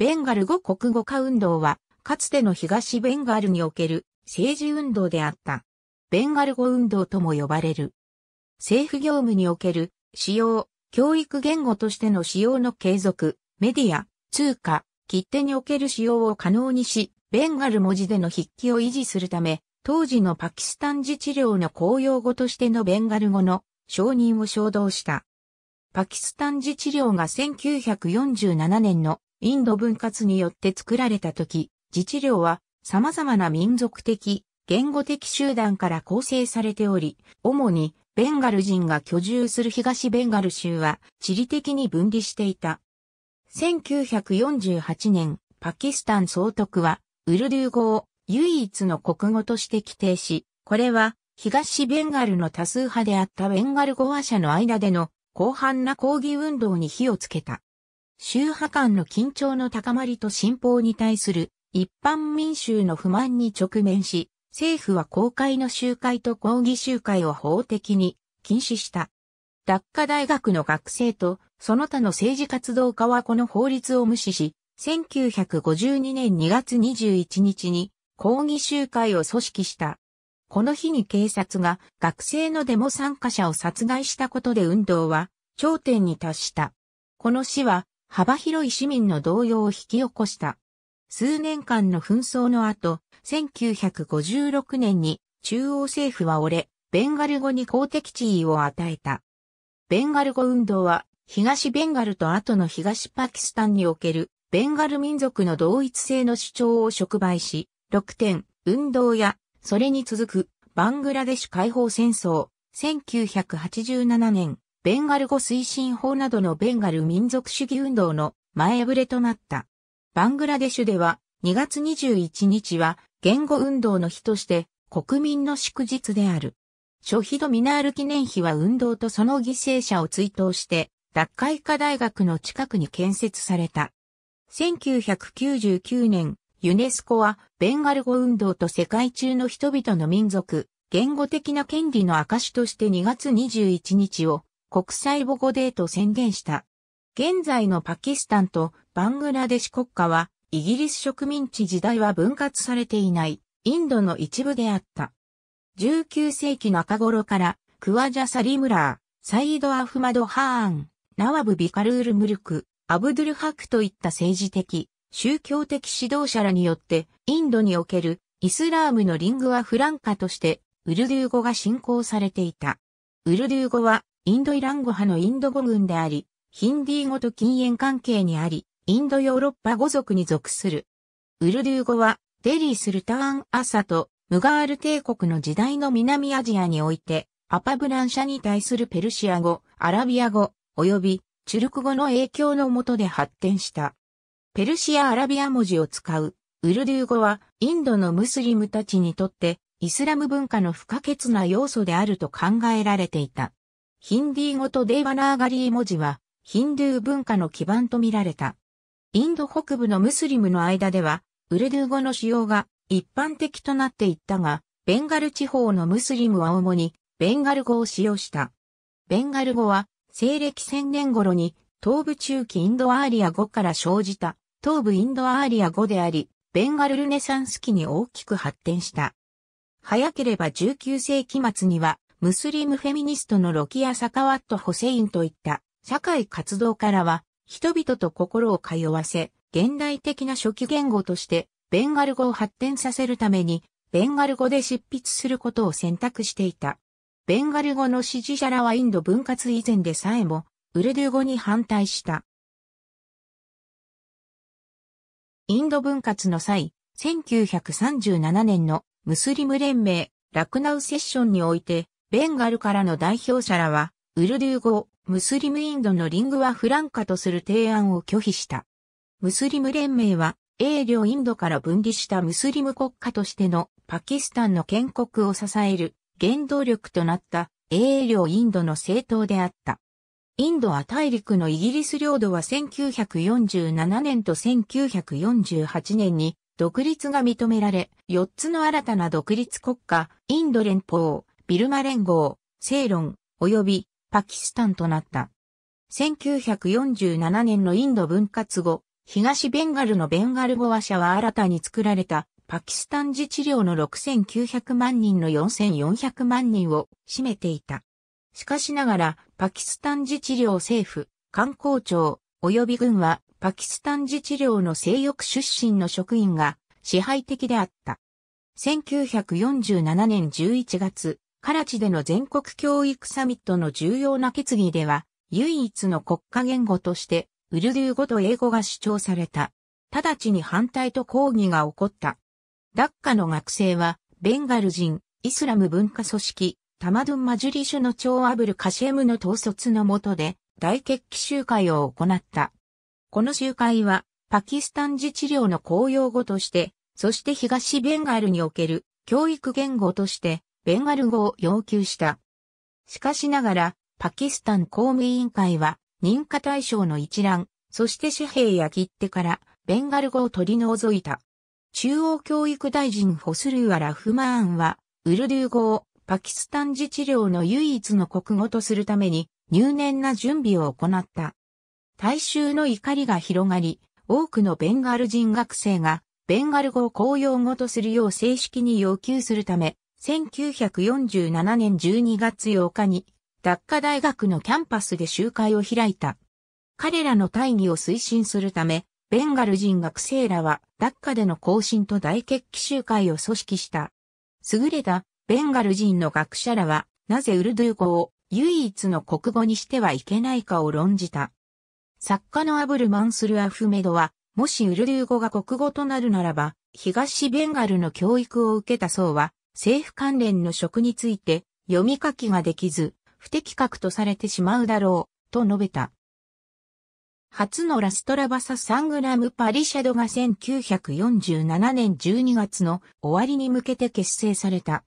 ベンガル語国語化運動は、かつての東ベンガルにおける政治運動であった。ベンガル語運動とも呼ばれる。政府業務における使用、教育言語としての使用の継続、メディア、通貨、切手における使用を可能にし、ベンガル文字での筆記を維持するため、当時のパキスタン自治領の公用語としてのベンガル語の承認を衝動した。パキスタン自治領が1947年のインド分割によって作られた時、自治領は様々な民族的、言語的集団から構成されており、主にベンガル人が居住する東ベンガル州は地理的に分離していた。1948年、パキスタン総督はウルドゥー語を唯一の国語として規定し、これは東ベンガルの多数派であったベンガル語話者の間での広範な抗議運動に火をつけた。宗派間の緊張の高まりと信奉に対する一般民衆の不満に直面し、政府は公開の集会と抗議集会を法的に禁止した。ダッカ大学の学生とその他の政治活動家はこの法律を無視し、1952年2月21日に抗議集会を組織した。この日に警察が学生のデモ参加者を殺害したことで運動は頂点に達した。この死は幅広い市民の動揺を引き起こした。数年間の紛争の後、1956年に中央政府は俺、ベンガル語に公的地位を与えた。ベンガル語運動は、東ベンガルと後の東パキスタンにおける、ベンガル民族の同一性の主張を触媒し、6点、運動や、それに続く、バングラデシュ解放戦争、1987年、ベンガル語推進法などのベンガル民族主義運動の前触れとなった。バングラデシュでは2月21日は言語運動の日として国民の祝日である。諸ョヒド・ミナール記念碑は運動とその犠牲者を追悼して、脱会科大学の近くに建設された。1999年、ユネスコはベンガル語運動と世界中の人々の民族、言語的な権利の証として2月21日を国際母語デーと宣言した。現在のパキスタンとバングラデシュ国家は、イギリス植民地時代は分割されていない、インドの一部であった。19世紀中頃から、クワジャ・サリムラー、サイード・アフマド・ハーン、ナワブ・ビカルール・ムルク、アブドゥル・ハクといった政治的、宗教的指導者らによって、インドにおけるイスラームのリングはフランカとして、ウルドゥー語が信仰されていた。ウルドゥー語はインドイラン語派のインド語群であり、ヒンディー語と近縁関係にあり、インドヨーロッパ語族に属する。ウルドゥー語は、デリー・スルターン・アサと、ムガール帝国の時代の南アジアにおいて、アパブラン社に対するペルシア語、アラビア語、及び、チュルク語の影響のもとで発展した。ペルシア・アラビア文字を使う、ウルドゥー語は、インドのムスリムたちにとって、イスラム文化の不可欠な要素であると考えられていた。ヒンディー語とデーバナーガリー文字は、ヒンドゥー文化の基盤と見られた。インド北部のムスリムの間では、ウルドゥー語の使用が一般的となっていったが、ベンガル地方のムスリムは主に、ベンガル語を使用した。ベンガル語は、西暦1000年頃に、東部中期インドアーリア語から生じた、東部インドアーリア語であり、ベンガルルネサンス期に大きく発展した。早ければ19世紀末には、ムスリムフェミニストのロキア・サカワット・ホセインといった社会活動からは人々と心を通わせ、現代的な初期言語としてベンガル語を発展させるためにベンガル語で執筆することを選択していた。ベンガル語の支持者らはインド分割以前でさえもウルドゥー語に反対した。インド分割の際、1937年のムスリム連盟ラクナウセッションにおいてベンガルからの代表者らは、ウルドゥー語、ムスリムインドのリングはフランカとする提案を拒否した。ムスリム連盟は、英領インドから分離したムスリム国家としてのパキスタンの建国を支える原動力となった英領インドの政党であった。インドは大陸のイギリス領土は1947年と1948年に独立が認められ、4つの新たな独立国家、インド連邦、ビルマ連合、セイロン、及びパキスタンとなった。1947年のインド分割後、東ベンガルのベンガル語話者は新たに作られたパキスタン自治領の6900万人の4400万人を占めていた。しかしながら、パキスタン自治領政府、観光庁、及び軍は、パキスタン自治領の性欲出身の職員が支配的であった。1947年11月、カラチでの全国教育サミットの重要な決議では、唯一の国家言語として、ウルドゥー語と英語が主張された。直ちに反対と抗議が起こった。ダッカの学生は、ベンガル人、イスラム文化組織、タマドゥン・マジュリシュの長アブル・カシェムの統率の下で、大決起集会を行った。この集会は、パキスタン自治領の公用語として、そして東ベンガルにおける教育言語として、ベンガル語を要求した。しかしながら、パキスタン公務委員会は、認可対象の一覧、そして紙幣や切手から、ベンガル語を取り除いた。中央教育大臣ホスルーア・ラフマーンは、ウルドゥー語をパキスタン自治領の唯一の国語とするために入念な準備を行った。大衆の怒りが広がり、多くのベンガル人学生がベンガル語を公用語とするよう正式に要求するため、1947年12月8日に、ダッカ大学のキャンパスで集会を開いた。彼らの大義を推進するため、ベンガル人学生らは、ダッカでの行進と大決起集会を組織した。優れた、ベンガル人の学者らは、なぜウルドゥー語を唯一の国語にしてはいけないかを論じた。作家のアブルマンスル・アフメドは、もしウルドゥー語が国語となるならば、東ベンガルの教育を受けた層は、政府関連の職について読み書きができず、不適格とされてしまうだろう、と述べた。初のラストラバササングラムパリシャドが1947年12月の終わりに向けて結成された。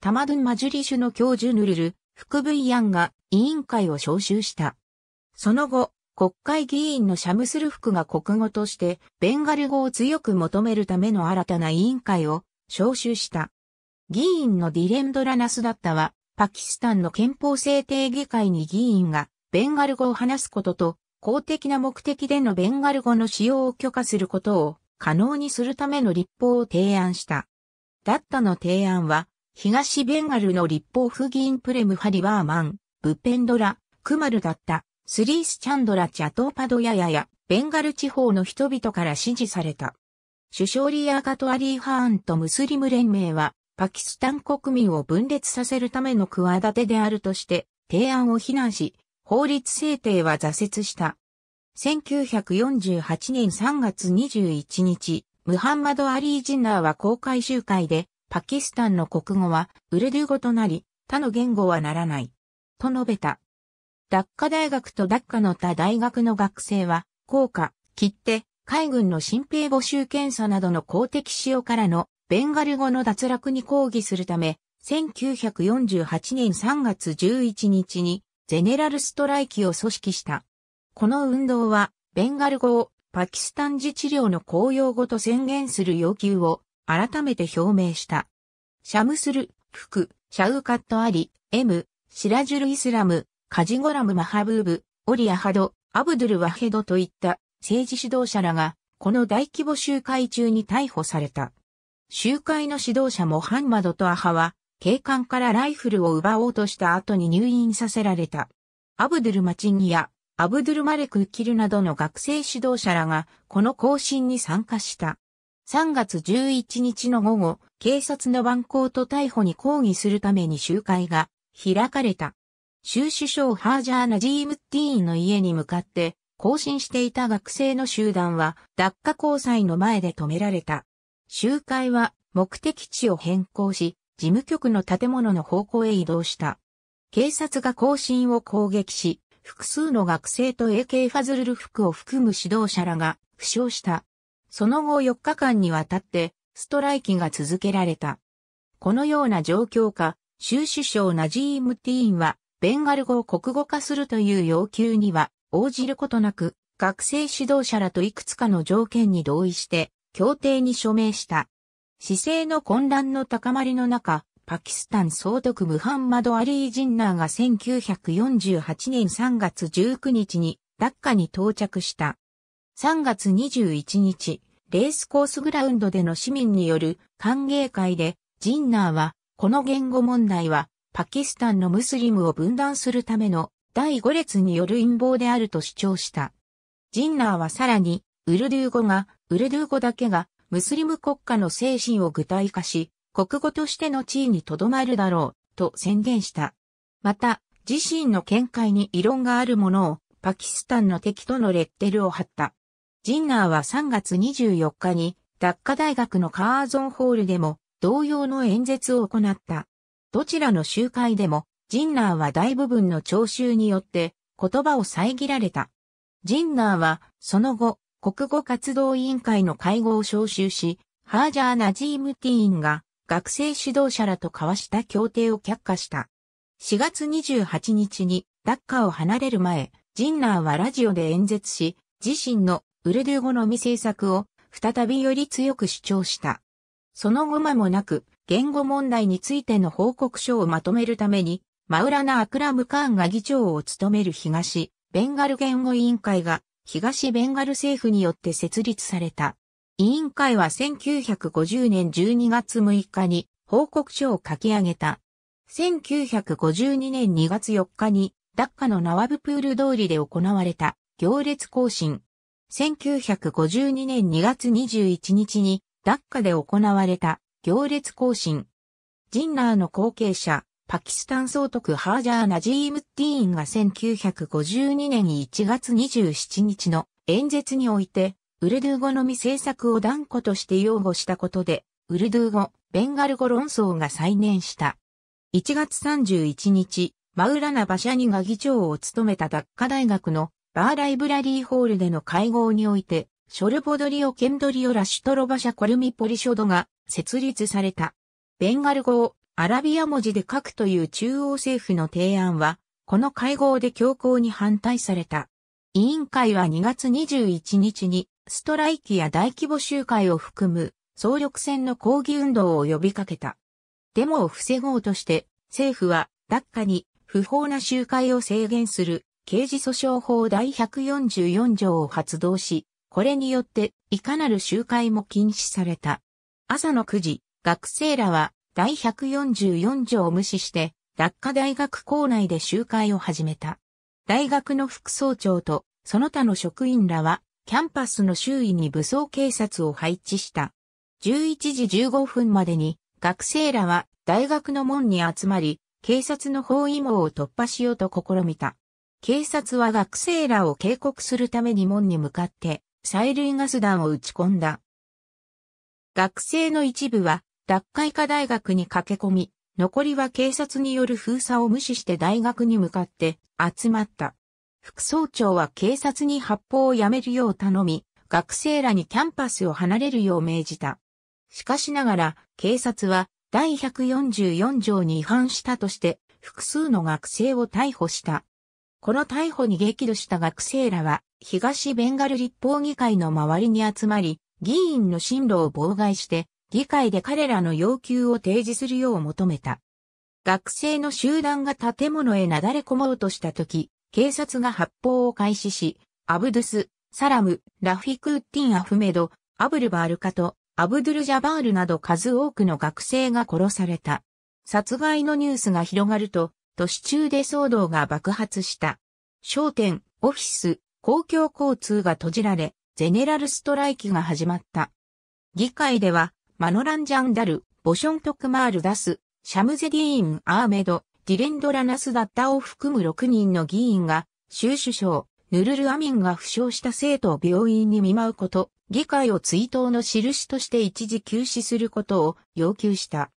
タマドゥン・マジュリシュの教授ヌルル、福部イアンが委員会を招集した。その後、国会議員のシャムスルフクが国語としてベンガル語を強く求めるための新たな委員会を招集した。議員のディレンドラ・ナスダッタは、パキスタンの憲法制定議会に議員がベンガル語を話すことと、公的な目的でのベンガル語の使用を許可することを可能にするための立法を提案した。ダッタの提案は、東ベンガルの立法府議員プレム・ハリワーマン、ブペンドラ、クマルだった、スリース・チャンドラ・チャトーパドヤヤや、ベンガル地方の人々から支持された。首相リアーカト・アリー・ハーンとムスリム連盟は、パキスタン国民を分裂させるための企てであるとして提案を非難し、法律制定は挫折した。1948年3月21日、ムハンマド・アリー・ジンナーは公開集会で、パキスタンの国語はウルドゥ語となり、他の言語はならない。と述べた。ダッカ大学とダッカの他大学の学生は、効果、切手、海軍の新兵募集検査などの公的使用からのベンガル語の脱落に抗議するため、1948年3月11日にゼネラルストライキを組織した。この運動は、ベンガル語をパキスタン自治領の公用語と宣言する要求を改めて表明した。シャムスル、フク、シャウカットアリ、エム、シラジュル・イスラム、カジゴラム・マハブーブ、オリアハド、アブドゥル・ワヘドといった政治指導者らが、この大規模集会中に逮捕された。集会の指導者モハンマドとアハは、警官からライフルを奪おうとした後に入院させられた。アブドゥル・マチンやアブドゥル・マレク・キルなどの学生指導者らがこの行進に参加した。3月11日の午後、警察の蛮行と逮捕に抗議するために集会が開かれた。州首相ハージャー・ナジーム・ティーンの家に向かって行進していた学生の集団は、脱下交際の前で止められた。集会は目的地を変更し、事務局の建物の方向へ移動した。警察が行進を攻撃し、複数の学生と AK ファズルル服を含む指導者らが負傷した。その後4日間にわたってストライキが続けられた。このような状況下、州首相ナジーム・ティーンはベンガル語を国語化するという要求には応じることなく、学生指導者らといくつかの条件に同意して協定に署名した。市政の混乱の高まりの中、パキスタン総督ムハンマド・アリー・ジンナーが1948年3月19日にダッカに到着した。3月21日、レースコースグラウンドでの市民による歓迎会で、ジンナーは、この言語問題は、パキスタンのムスリムを分断するための第5列による陰謀であると主張した。ジンナーはさらに、ウルドゥー語がウルドゥー語だけがムスリム国家の精神を具体化し、国語としての地位に留まるだろう、と宣言した。また、自身の見解に異論があるものを、パキスタンの敵とのレッテルを貼った。ジンナーは3月24日に、ダッカ大学のカーゾンホールでも、同様の演説を行った。どちらの集会でも、ジンナーは大部分の聴衆によって、言葉を遮られた。ジンナーは、その後、国語活動委員会の会合を招集し、ハージャー・ナジームティーンが学生指導者らと交わした協定を却下した。4月28日にダッカを離れる前、ジンナーはラジオで演説し、自身のウルドゥ語のみ政策を再びより強く主張した。その後間もなく、言語問題についての報告書をまとめるために、マウラナ・アクラムカーンが議長を務める東、ベンガル言語委員会が東ベンガル政府によって設立された。委員会は1950年12月6日に報告書を書き上げた。1952年2月4日にダッカのナワブプール通りで行われた行列行進。1952年2月21日にダッカで行われた行列行進。ジンナーの後継者、パキスタン総督ハージャー・ナジーム・ティーンが1952年1月27日の演説において、ウルドゥー語のみ政策を断固として擁護したことで、ウルドゥー語、ベンガル語論争が再燃した。1月31日、マウラナ・バシャニが議長を務めたダッカ大学のバーライブラリーホールでの会合において、ショルボドリオ・ケンドリオ・ラシュトロバシャ・コルミポリショドが設立された。ベンガル語をアラビア文字で書くという中央政府の提案は、この会合で強硬に反対された。委員会は2月21日に、ストライキや大規模集会を含む、総力戦の抗議運動を呼びかけた。デモを防ごうとして、政府は、ダッカに、不法な集会を制限する、刑事訴訟法第144条を発動し、これによって、いかなる集会も禁止された。朝の9時、学生らは、第144条を無視して、落下大学校内で集会を始めた。大学の副総長とその他の職員らは、キャンパスの周囲に武装警察を配置した。11時15分までに、学生らは大学の門に集まり、警察の包囲網を突破しようと試みた。警察は学生らを警告するために門に向かって、催涙ガス弾を撃ち込んだ。学生の一部は学会科大学に駆け込み、残りは警察による封鎖を無視して大学に向かって集まった。副総長は警察に発砲をやめるよう頼み、学生らにキャンパスを離れるよう命じた。しかしながら、警察は第144条に違反したとして、複数の学生を逮捕した。この逮捕に激怒した学生らは、東ベンガル立法議会の周りに集まり、議員の進路を妨害して、議会で彼らの要求を提示するよう求めた。学生の集団が建物へなだれ込もうとした時、警察が発砲を開始し、アブドゥス、サラム、ラフィクッティン・アフメド、アブルバールカと、アブドゥル・ジャバールなど数多くの学生が殺された。殺害のニュースが広がると、都市中で騒動が爆発した。商店、オフィス、公共交通が閉じられ、ゼネラルストライキが始まった。議会では、マノランジャンダル、ボショントクマールダス、シャムゼディーン・アーメド、ディレンドラナスダッタを含む6人の議員が、州首相、ヌルル・アミンが負傷した生徒を病院に見舞うこと、議会を追悼の印として一時休止することを要求した。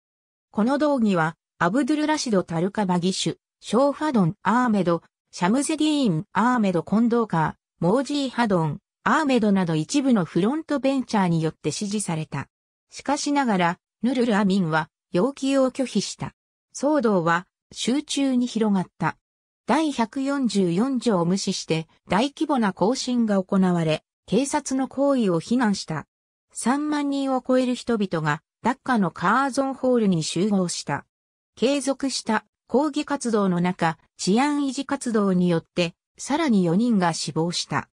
この動議は、アブドゥル・ラシド・タルカバギシュ、ショーファドン・アーメド、シャムゼディーン・アーメド・コンドーカー、モージー・ハドン、アーメドなど一部のフロントベンチャーによって支持された。しかしながら、ヌルルアミンは要求を拒否した。騒動は集中に広がった。第144条を無視して大規模な行進が行われ、警察の行為を非難した。3万人を超える人々がダッカのカーゾンホールに集合した。継続した抗議活動の中、治安維持活動によって、さらに4人が死亡した。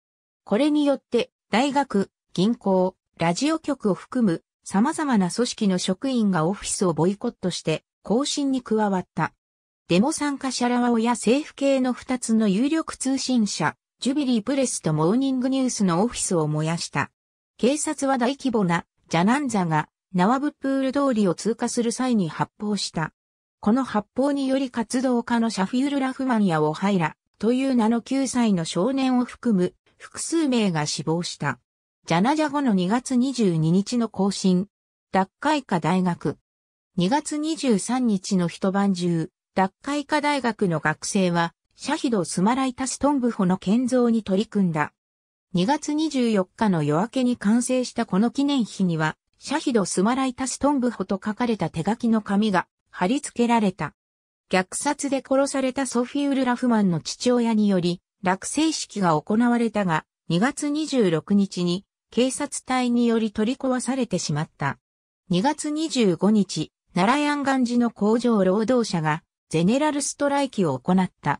これによって、大学、銀行、ラジオ局を含む様々な組織の職員がオフィスをボイコットして更新に加わった。デモ参加者らは親政府系の2つの有力通信社、ジュビリープレスとモーニングニュースのオフィスを燃やした。警察は大規模なジャナンザがナワブプール通りを通過する際に発砲した。この発砲により活動家のシャフィール・ラフマンやオハイラという名の9歳の少年を含む複数名が死亡した。ジャナジャ後の2月22日の更新、脱会科大学。2月23日の一晩中、脱会科大学の学生は、シャヒド・スマライタストンブホの建造に取り組んだ。2月24日の夜明けに完成したこの記念碑には、シャヒド・スマライタストンブホと書かれた手書きの紙が貼り付けられた。虐殺で殺されたソフィウル・ラフマンの父親により、落成式が行われたが、2月26日に警察隊により取り壊されてしまった。2月25日、奈良安ン寺の工場労働者がゼネラルストライキを行った。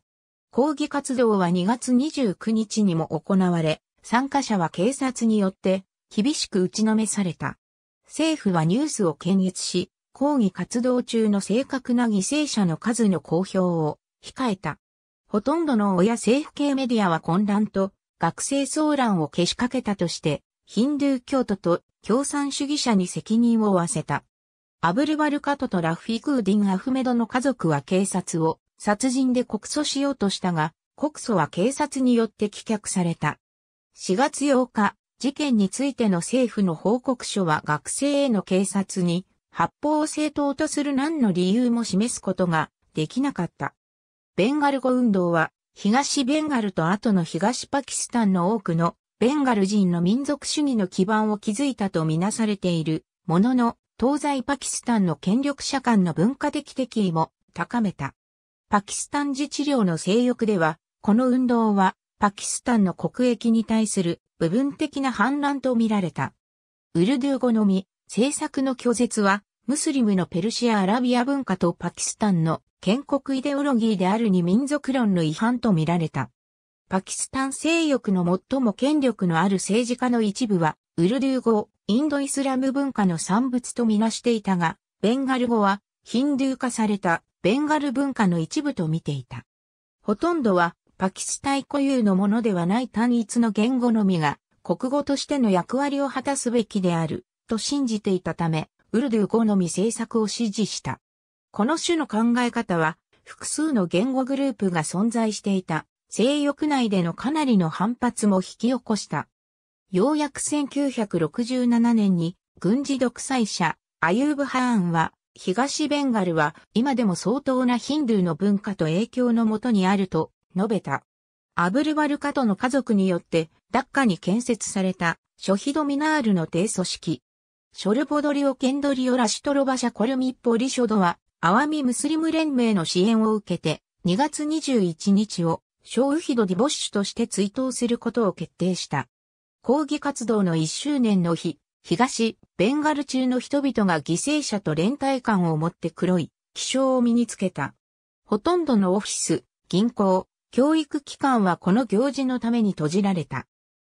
抗議活動は2月29日にも行われ、参加者は警察によって厳しく打ちのめされた。政府はニュースを検閲し、抗議活動中の正確な犠牲者の数の公表を控えた。ほとんどの親政府系メディアは混乱と学生騒乱を消しかけたとしてヒンドゥー教徒と共産主義者に責任を負わせた。アブルバルカトとラフィクーディン・アフメドの家族は警察を殺人で告訴しようとしたが、告訴は警察によって棄却された。4月8日、事件についての政府の報告書は学生への警察に発砲を正当とする何の理由も示すことができなかった。ベンガル語運動は東ベンガルと後の東パキスタンの多くのベンガル人の民族主義の基盤を築いたとみなされているものの、東西パキスタンの権力者間の文化的敵意も高めた。パキスタン自治領の性欲では、この運動はパキスタンの国益に対する部分的な反乱とみられた。ウルドゥー語のみ、政策の拒絶は、ムスリムのペルシア・アラビア文化とパキスタンの建国イデオロギーであるに民族論の違反とみられた。パキスタン勢力の最も権力のある政治家の一部は、ウルドゥー語をインドイスラム文化の産物とみなしていたが、ベンガル語はヒンドゥー化されたベンガル文化の一部と見ていた。ほとんどはパキスタン固有のものではない単一の言語のみが国語としての役割を果たすべきであると信じていたため、ウルドゥー語のみ政策を支持した。この種の考え方は複数の言語グループが存在していた性欲内でのかなりの反発も引き起こした。ようやく1967年に軍事独裁者アユーブ・ハーンは東ベンガルは今でも相当なヒンドゥーの文化と影響のもとにあると述べた。アブルバルカトの家族によってダッカに建設されたショヒドミナールの低組織。ショルボドリオ・ケンドリオ・ラシトロバシャ・コルミッポ・リショドはアワミ・ムスリム連盟の支援を受けて2月21日をショウヒド・ディボッシュとして追悼することを決定した。抗議活動の1周年の日、東、ベンガル中の人々が犠牲者と連帯感を持って黒い、気象を身につけた。ほとんどのオフィス、銀行、教育機関はこの行事のために閉じられた。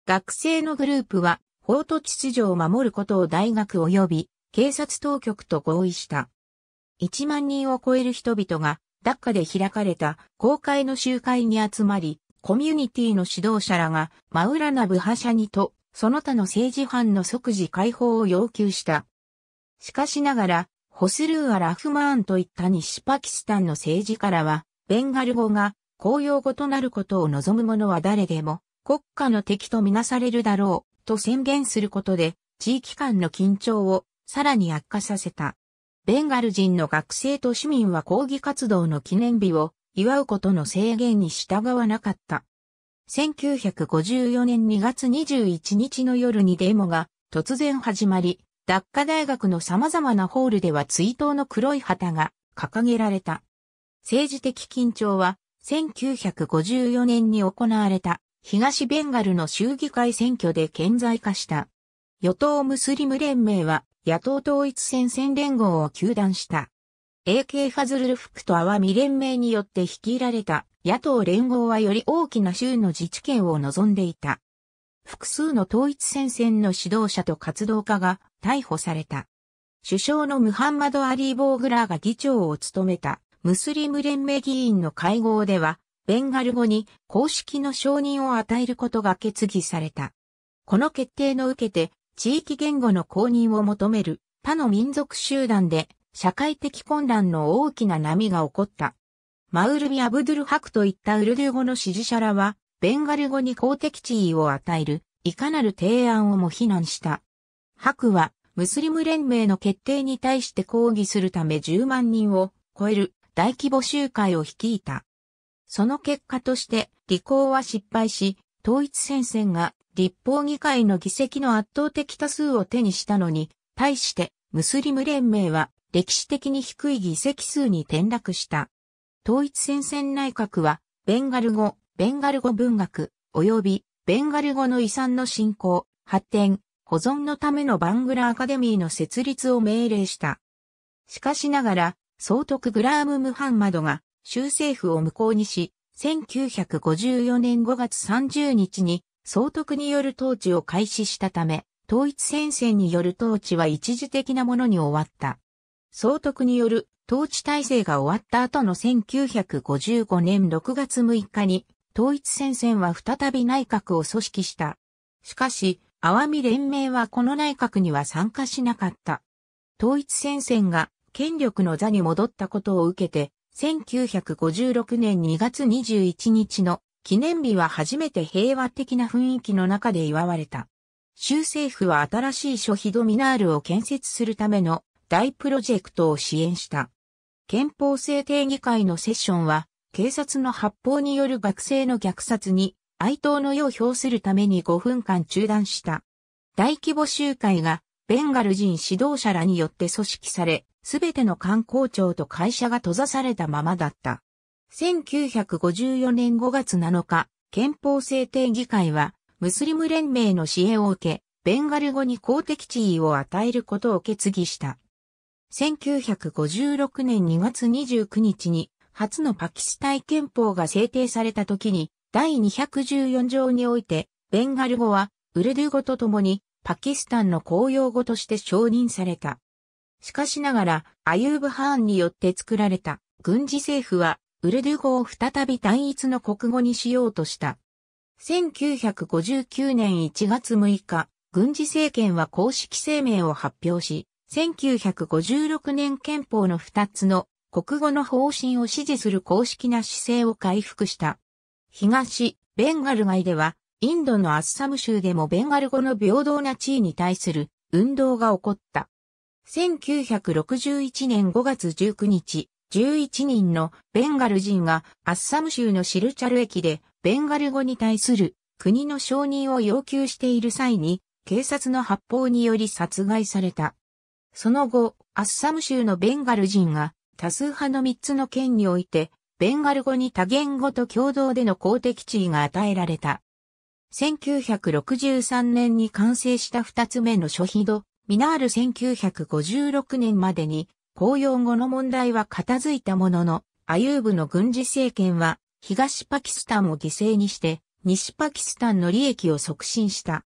学生のグループは、法と秩序を守ることを大学及び警察当局と合意した。1万人を超える人々がダッカで開かれた公開の集会に集まり、コミュニティの指導者らがマウラナブハシャニとその他の政治犯の即時解放を要求した。しかしながら、ホスルーア・ラフマーンといった西パキスタンの政治からは、ベンガル語が公用語となることを望む者は誰でも国家の敵とみなされるだろうと宣言することで地域間の緊張をさらに悪化させた。ベンガル人の学生と市民は抗議活動の記念日を祝うことの制限に従わなかった。1954年2月21日の夜にデモが突然始まり、ダッカ大学の様々なホールでは追悼の黒い旗が掲げられた。政治的緊張は1954年に行われた東ベンガルの州議会選挙で顕在化した。与党ムスリム連盟は野党統一戦線連合を求断した。AK ファズルフクとアワミ連盟によって率いられた野党連合はより大きな州の自治権を望んでいた。複数の統一戦線の指導者と活動家が逮捕された。首相のムハンマド・アリー・ボーグラーが議長を務めたムスリム連盟議員の会合では、ベンガル語に公式の承認を与えることが決議された。この決定の受けて、地域言語の公認を求める他の民族集団で社会的混乱の大きな波が起こった。マウルビ・アブドゥル・ハクといったウルドゥ語の支持者らは、ベンガル語に公的地位を与える、いかなる提案をも非難した。ハクは、ムスリム連盟の決定に対して抗議するため10万人を超える大規模集会を率いた。その結果として、履行は失敗し、統一戦線が立法議会の議席の圧倒的多数を手にしたのに、対してムスリム連盟は歴史的に低い議席数に転落した。統一戦線内閣は、ベンガル語、ベンガル語文学、及びベンガル語の遺産の振興、発展、保存のためのバングラアカデミーの設立を命令した。しかしながら、総督グラーム・ムハンマドが州政府を無効にし、1954年5月30日に総督による統治を開始したため、統一戦線による統治は一時的なものに終わった。総督による統治体制が終わった後の1955年6月6日に統一戦線は再び内閣を組織した。しかし、アワミ連盟はこの内閣には参加しなかった。統一戦線が権力の座に戻ったことを受けて、1956年2月21日の記念日は初めて平和的な雰囲気の中で祝われた。州政府は新しい諸ヒドミナールを建設するための大プロジェクトを支援した。憲法制定議会のセッションは、警察の発砲による学生の虐殺に哀悼の意を表するために5分間中断した。大規模集会がベンガル人指導者らによって組織され、すべての観光庁と会社が閉ざされたままだった。1954年5月7日、憲法制定議会は、ムスリム連盟の支援を受け、ベンガル語に公的地位を与えることを決議した。1956年2月29日に、初のパキスタイ憲法が制定された時に、第214条において、ベンガル語は、ウルドゥ語とともに、パキスタンの公用語として承認された。しかしながら、アユーブ・ハーンによって作られた軍事政府は、ウルドゥ語を再び単一の国語にしようとした。1959年1月6日、軍事政権は公式声明を発表し、1956年憲法の2つの国語の方針を支持する公式な姿勢を回復した。東、ベンガル外ではインドのアッサム州でもベンガル語の平等な地位に対する運動が起こった。1961年5月19日、11人のベンガル人がアッサム州のシルチャル駅でベンガル語に対する国の承認を要求している際に警察の発砲により殺害された。その後、アッサム州のベンガル人が多数派の3つの県においてベンガル語に多言語と共同での公的地位が与えられた。1963年に完成した二つ目の初秘度、ミナール1956年までに、公用語の問題は片付いたものの、アユーブの軍事政権は、東パキスタンを犠牲にして、西パキスタンの利益を促進した。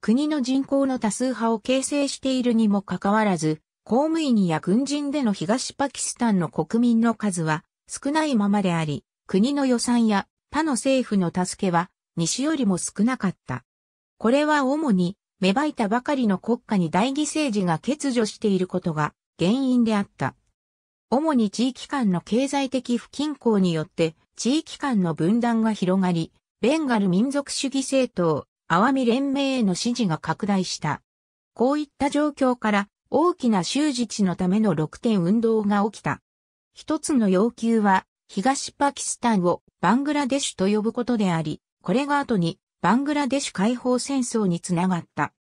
国の人口の多数派を形成しているにもかかわらず、公務員や軍人での東パキスタンの国民の数は少ないままであり、国の予算や他の政府の助けは西よりも少なかった。これは主に芽生えたばかりの国家に大犠牲治が欠如していることが原因であった。主に地域間の経済的不均衡によって地域間の分断が広がり、ベンガル民族主義政党、アワミ連盟への支持が拡大した。こういった状況から大きな州自治のための6点運動が起きた。一つの要求は東パキスタンをバングラデシュと呼ぶことであり、これが後にバングラデシュ解放戦争につながった。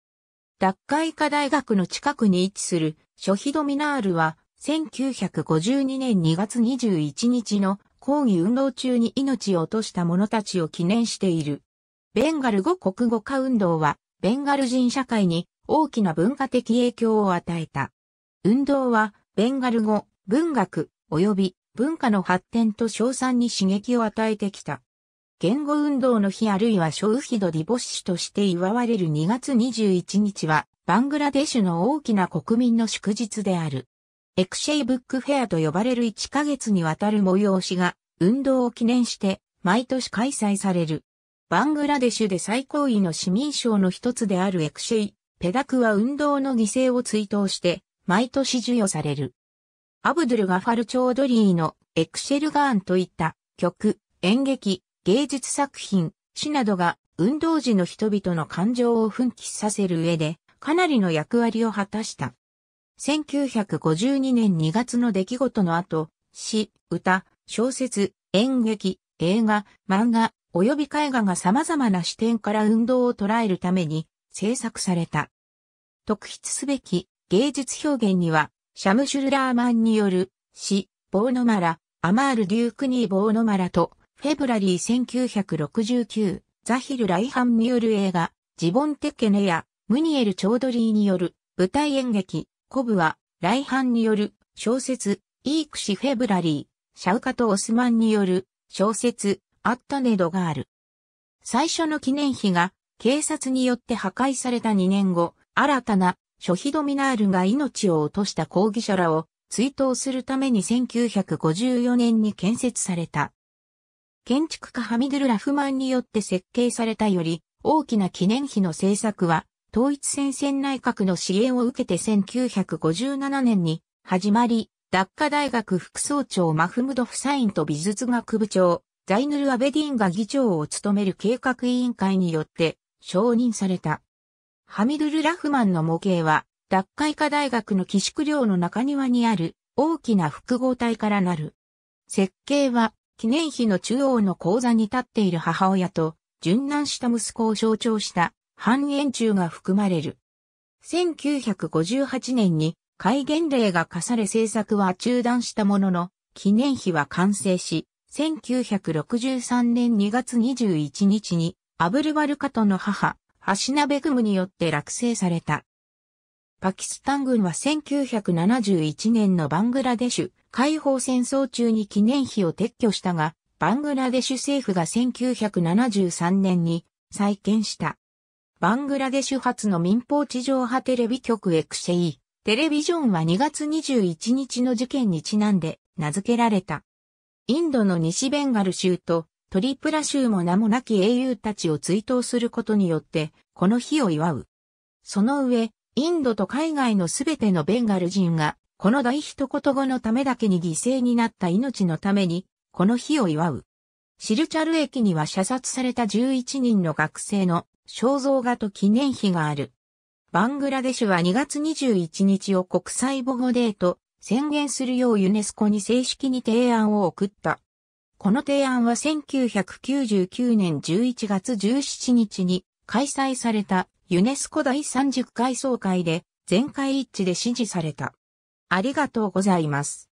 ダッカ科大学の近くに位置するショヒドミナールは1952年2月21日の抗議運動中に命を落とした者たちを記念している。ベンガル語国語化運動はベンガル人社会に大きな文化的影響を与えた。運動はベンガル語、文学、及び文化の発展と称賛に刺激を与えてきた。言語運動の日あるいはショウヒドディボッシュとして祝われる2月21日は、バングラデシュの大きな国民の祝日である。エクシェイブックフェアと呼ばれる1ヶ月にわたる催しが、運動を記念して、毎年開催される。バングラデシュで最高位の市民賞の一つであるエクシェイ、ペダクは運動の犠牲を追悼して、毎年授与される。アブドゥルガファル・チョードリーのエクシェルガーンといった曲、演劇、芸術作品、詩などが運動時の人々の感情を奮起させる上で、かなりの役割を果たした。1952年2月の出来事の後、詩、歌、小説、演劇、映画、漫画、及び絵画が様々な視点から運動を捉えるために制作された。特筆すべき芸術表現には、シャムシュルラーマンによる詩、ボーノマラ、アマール・デュークニー・ボーノマラと、フェブラリー1969、ザヒル・ライハンによる映画、ジボン・テケネや、ムニエル・チョードリーによる、舞台演劇、コブは、ライハンによる、小説、イークシ・フェブラリー、シャウカとオスマンによる、小説、アッタネドがある。最初の記念碑が、警察によって破壊された2年後、新たな、ショヒドミナールが命を落とした抗議者らを、追悼するために1954年に建設された。建築家ハミドゥル・ラフマンによって設計されたより大きな記念碑の制作は統一戦線内閣の支援を受けて1957年に始まり、ダッカ大学副総長マフムド・フサインと美術学部長、ザイヌル・アベディンが議長を務める計画委員会によって承認された。ハミドゥル・ラフマンの模型は、脱会科大学の寄宿寮の中庭にある大きな複合体からなる。設計は記念碑の中央の講座に立っている母親と、殉難した息子を象徴した半円柱が含まれる。1958年に戒厳令が課され制作は中断したものの、記念碑は完成し、1963年2月21日にアブルバルカトの母、ベクムによって落成された。パキスタン軍は1971年のバングラデシュ解放戦争中に記念碑を撤去したが、バングラデシュ政府が1973年に再建した。バングラデシュ発の民放地上波テレビ局エクシェイ。テレビジョンは2月21日の事件にちなんで名付けられた。インドの西ベンガル州とトリプラ州も名もなき英雄たちを追悼することによって、この日を祝う。その上、インドと海外のすべてのベンガル人が、この大一言語のためだけに犠牲になった命のために、この日を祝う。シルチャル駅には射殺された11人の学生の肖像画と記念碑がある。バングラデシュは2月21日を国際母語デーと宣言するようユネスコに正式に提案を送った。この提案は1999年11月17日に開催されたユネスコ第30回総会で全会一致で支持された。ありがとうございます。